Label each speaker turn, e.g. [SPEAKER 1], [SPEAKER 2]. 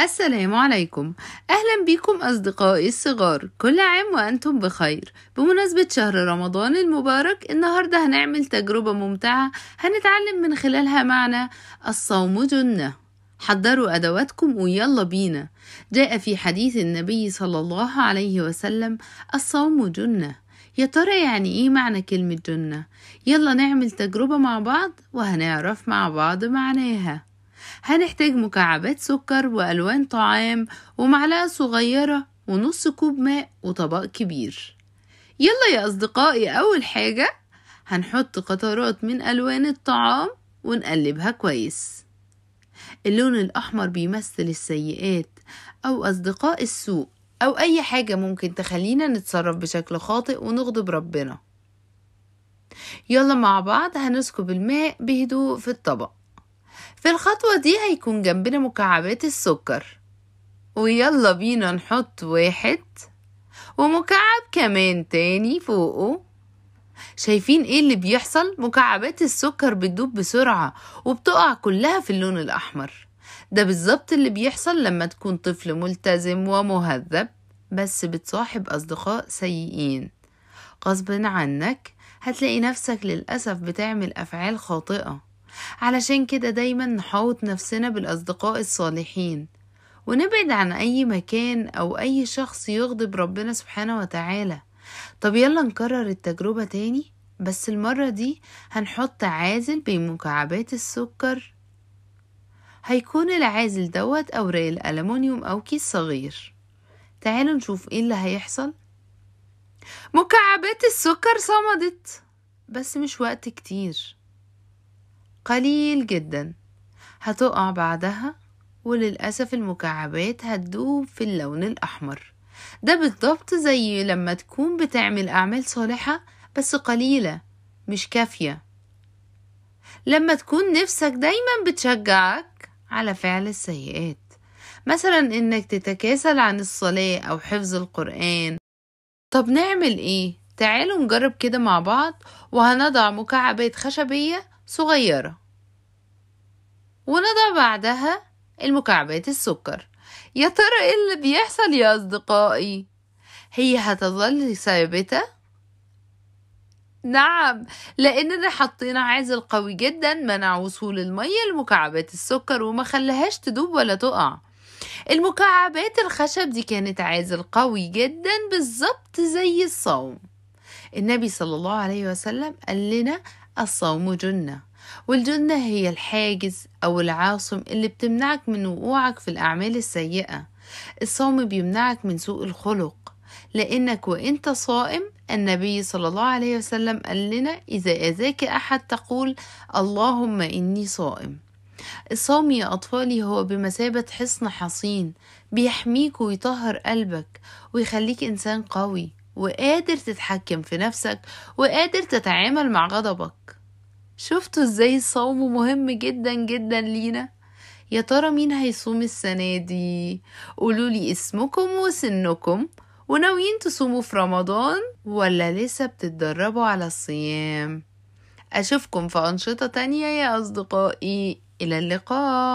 [SPEAKER 1] السلام عليكم أهلا بكم أصدقائي الصغار كل عام وأنتم بخير بمناسبة شهر رمضان المبارك النهاردة هنعمل تجربة ممتعة هنتعلم من خلالها معنى الصوم جنة حضروا أدواتكم ويلا بينا جاء في حديث النبي صلى الله عليه وسلم الصوم جنة يا ترى يعني ايه معنى كلمة جنة؟ يلا نعمل تجربة مع بعض وهنعرف مع بعض معناها هنحتاج مكعبات سكر وألوان طعام ومعلقة صغيرة ونص كوب ماء وطبق كبير يلا يا أصدقائي أول حاجة هنحط قطرات من ألوان الطعام ونقلبها كويس اللون الأحمر بيمثل السيئات أو أصدقاء السوء أو أي حاجة ممكن تخلينا نتصرف بشكل خاطئ ونغضب ربنا يلا مع بعض هنسكب الماء بهدوء في الطبق في الخطوة دي هيكون جنبنا مكعبات السكر ويلا بينا نحط واحد ومكعب كمان تاني فوقه شايفين ايه اللي بيحصل مكعبات السكر بتدوب بسرعة وبتقع كلها في اللون الأحمر ده بالظبط اللي بيحصل لما تكون طفل ملتزم ومهذب بس بتصاحب أصدقاء سيئين غصب عنك هتلاقي نفسك للأسف بتعمل أفعال خاطئة علشان كده دايما نحوط نفسنا بالأصدقاء الصالحين ونبعد عن أي مكان أو أي شخص يغضب ربنا سبحانه وتعالى طب يلا نكرر التجربة تاني بس المرة دي هنحط عازل بين مكعبات السكر هيكون العازل دوت أوراق الألمونيوم أو كيس صغير تعالوا نشوف ايه اللي هيحصل مكعبات السكر صمدت بس مش وقت كتير قليل جدا هتقع بعدها وللأسف المكعبات هتدوب في اللون الأحمر ده بالضبط زي لما تكون بتعمل أعمال صالحة بس قليلة مش كافية لما تكون نفسك دايما بتشجعك على فعل السيئات مثلا انك تتكاسل عن الصلاة او حفظ القرآن طب نعمل ايه؟ تعالوا نجرب كده مع بعض وهنضع مكعبات خشبية صغيرة ونضع بعدها المكعبات السكر يا ترى ايه اللي بيحصل يا أصدقائي هي هتظل ثابتة نعم لأننا حطينا عازل قوي جدا منع وصول المية لمكعبات السكر وما خلهاش تدوب ولا تقع المكعبات الخشب دي كانت عازل قوي جدا بالظبط زي الصوم النبي صلى الله عليه وسلم قال لنا الصوم جنة والجنة هي الحاجز أو العاصم اللي بتمنعك من وقوعك في الأعمال السيئة الصوم بيمنعك من سوء الخلق لأنك وإنت صائم النبي صلى الله عليه وسلم قال لنا إذا أذاك أحد تقول اللهم إني صائم الصوم يا أطفالي هو بمثابة حصن حصين بيحميك ويطهر قلبك ويخليك إنسان قوي وقادر تتحكم في نفسك وقادر تتعامل مع غضبك شفتوا ازاي الصوم مهم جدا جدا لينا يا ترى مين هيصوم السنة دي قولولي اسمكم وسنكم وناويين تصوموا في رمضان ولا لسه بتتدربوا على الصيام أشوفكم في أنشطة تانية يا أصدقائي إلى اللقاء